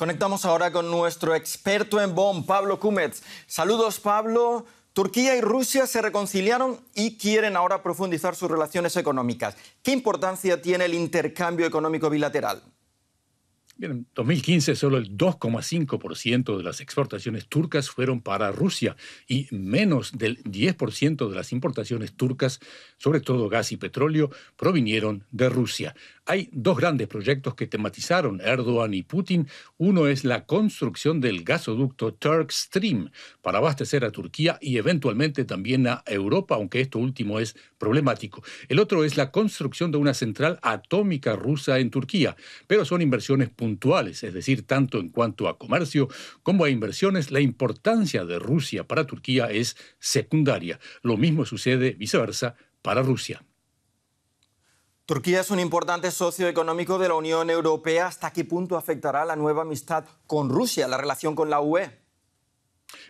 Conectamos ahora con nuestro experto en BOM, Pablo Kumets. Saludos, Pablo. Turquía y Rusia se reconciliaron y quieren ahora profundizar sus relaciones económicas. ¿Qué importancia tiene el intercambio económico bilateral? en 2015 solo el 2,5% de las exportaciones turcas fueron para Rusia y menos del 10% de las importaciones turcas, sobre todo gas y petróleo, provinieron de Rusia. Hay dos grandes proyectos que tematizaron Erdogan y Putin. Uno es la construcción del gasoducto Turk para abastecer a Turquía y eventualmente también a Europa, aunque esto último es problemático. El otro es la construcción de una central atómica rusa en Turquía, pero son inversiones puntuales puntuales, es decir, tanto en cuanto a comercio como a inversiones, la importancia de Rusia para Turquía es secundaria. Lo mismo sucede viceversa para Rusia. Turquía es un importante socio económico de la Unión Europea. ¿Hasta qué punto afectará la nueva amistad con Rusia, la relación con la UE?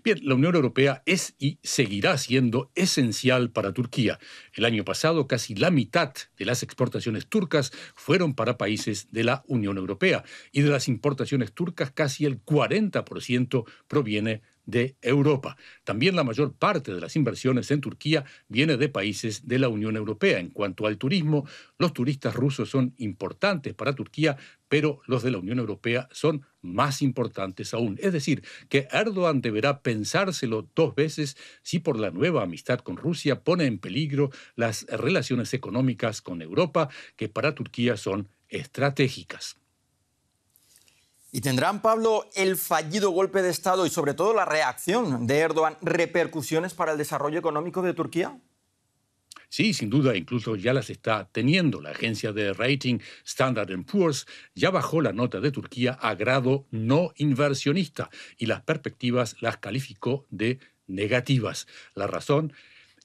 Bien, la Unión Europea es y seguirá siendo esencial para Turquía. El año pasado, casi la mitad de las exportaciones turcas fueron para países de la Unión Europea y de las importaciones turcas, casi el 40% proviene de de Europa. También la mayor parte de las inversiones en Turquía viene de países de la Unión Europea. En cuanto al turismo, los turistas rusos son importantes para Turquía, pero los de la Unión Europea son más importantes aún. Es decir, que Erdogan deberá pensárselo dos veces si por la nueva amistad con Rusia pone en peligro las relaciones económicas con Europa, que para Turquía son estratégicas. ¿Y tendrán, Pablo, el fallido golpe de Estado y sobre todo la reacción de Erdogan repercusiones para el desarrollo económico de Turquía? Sí, sin duda, incluso ya las está teniendo. La agencia de rating Standard Poor's ya bajó la nota de Turquía a grado no inversionista y las perspectivas las calificó de negativas. La razón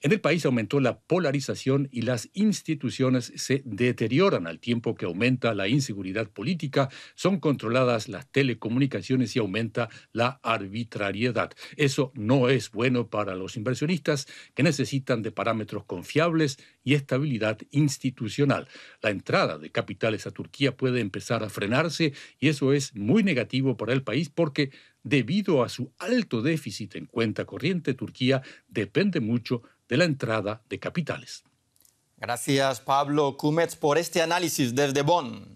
en el país aumentó la polarización y las instituciones se deterioran al tiempo que aumenta la inseguridad política, son controladas las telecomunicaciones y aumenta la arbitrariedad. Eso no es bueno para los inversionistas que necesitan de parámetros confiables y estabilidad institucional. La entrada de capitales a Turquía puede empezar a frenarse y eso es muy negativo para el país porque debido a su alto déficit en cuenta corriente, Turquía depende mucho de la entrada de capitales. Gracias Pablo Cumetz, por este análisis desde Bonn.